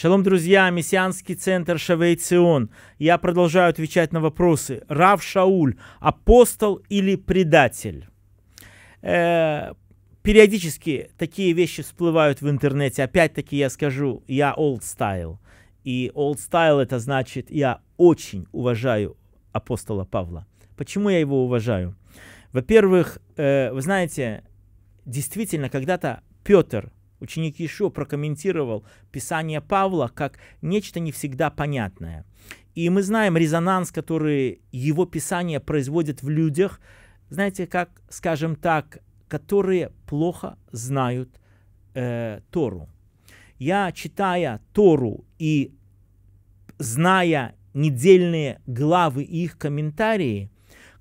Шалом, друзья, Мессианский центр Шавейцион. Я продолжаю отвечать на вопросы. Рав Шауль, апостол или предатель? Э, периодически такие вещи всплывают в интернете. Опять-таки я скажу, я old style. И old style это значит, я очень уважаю апостола Павла. Почему я его уважаю? Во-первых, э, вы знаете, действительно, когда-то Петр – Ученик еще прокомментировал Писание Павла как нечто не всегда понятное. И мы знаем резонанс, который его Писание производит в людях, знаете, как, скажем так, которые плохо знают э, Тору. Я, читая Тору и зная недельные главы и их комментарии,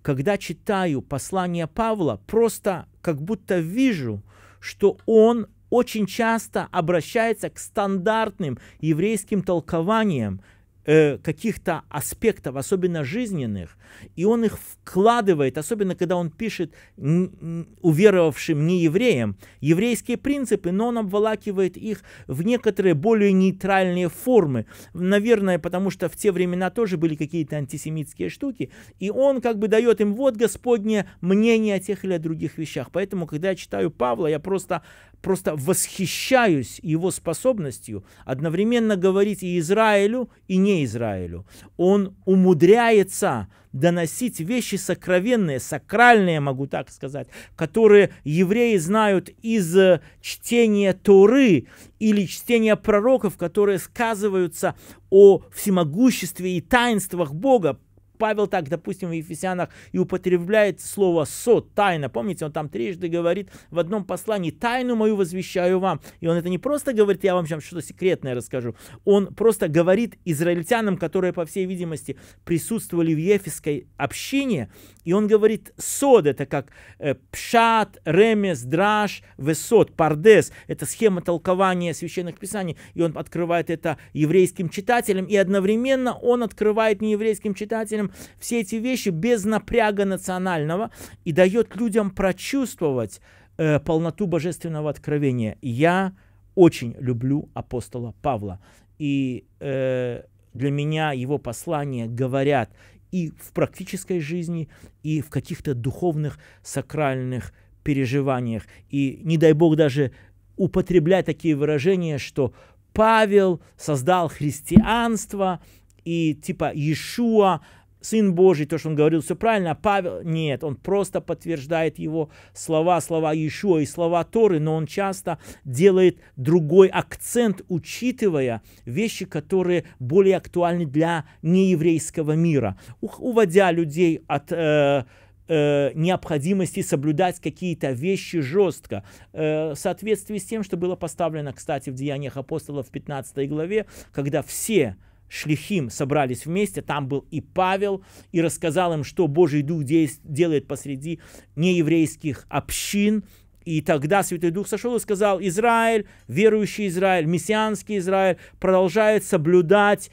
когда читаю послание Павла, просто как будто вижу, что он очень часто обращается к стандартным еврейским толкованиям – Э, каких-то аспектов, особенно жизненных, и он их вкладывает, особенно когда он пишет уверовавшим не евреям еврейские принципы, но он обволакивает их в некоторые более нейтральные формы. Наверное, потому что в те времена тоже были какие-то антисемитские штуки, и он как бы дает им вот Господне мнение о тех или о других вещах. Поэтому, когда я читаю Павла, я просто, просто восхищаюсь его способностью одновременно говорить и Израилю, и не Израилю. Он умудряется доносить вещи сокровенные, сакральные, могу так сказать, которые евреи знают из э, чтения Торы или чтения пророков, которые сказываются о всемогуществе и таинствах Бога. Павел так, допустим, в Ефесянах и употребляет слово «со», «тайна». Помните, он там трижды говорит в одном послании «тайну мою возвещаю вам». И он это не просто говорит «я вам сейчас что-то секретное расскажу», он просто говорит израильтянам, которые, по всей видимости, присутствовали в ефесской общине, и он говорит «сод» — это как э, «пшат», «ремес», «драш», «весот», «пардес». Это схема толкования священных писаний, и он открывает это еврейским читателям, и одновременно он открывает нееврейским читателям делаем все эти вещи без напряга национального и дает людям прочувствовать э, полноту божественного откровения. Я очень люблю апостола Павла. И э, для меня его послания говорят и в практической жизни, и в каких-то духовных, сакральных переживаниях. И не дай бог даже употреблять такие выражения, что Павел создал христианство, и типа Иешуа Сын Божий, то, что он говорил, все правильно, а Павел, нет, он просто подтверждает его слова, слова Иешуа и слова Торы, но он часто делает другой акцент, учитывая вещи, которые более актуальны для нееврейского мира, уводя людей от... Э, э, необходимости соблюдать какие-то вещи жестко. Э, в соответствии с тем, что было поставлено, кстати, в Деяниях апостолов в 15 главе, когда все шлихим собрались вместе, там был и Павел, и рассказал им, что Божий Дух делает посреди нееврейских общин, и тогда Святой Дух сошел и сказал, Израиль, верующий Израиль, мессианский Израиль продолжает соблюдать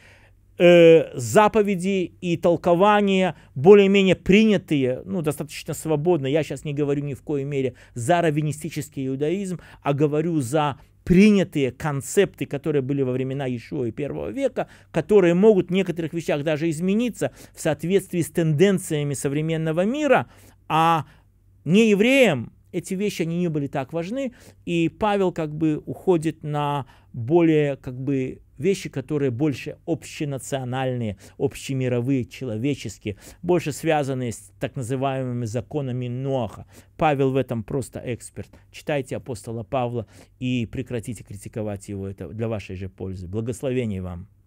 э, заповеди и толкования, более-менее принятые, ну, достаточно свободно, я сейчас не говорю ни в коей мере за раввинистический иудаизм, а говорю за принятые концепты, которые были во времена Ишуа и первого века, которые могут в некоторых вещах даже измениться в соответствии с тенденциями современного мира, а не евреям эти вещи, они не были так важны, и Павел как бы уходит на более как бы вещи, которые больше общенациональные, общемировые, человеческие, больше связанные с так называемыми законами Ноаха. Павел в этом просто эксперт. Читайте апостола Павла и прекратите критиковать его. Это для вашей же пользы. Благословений вам.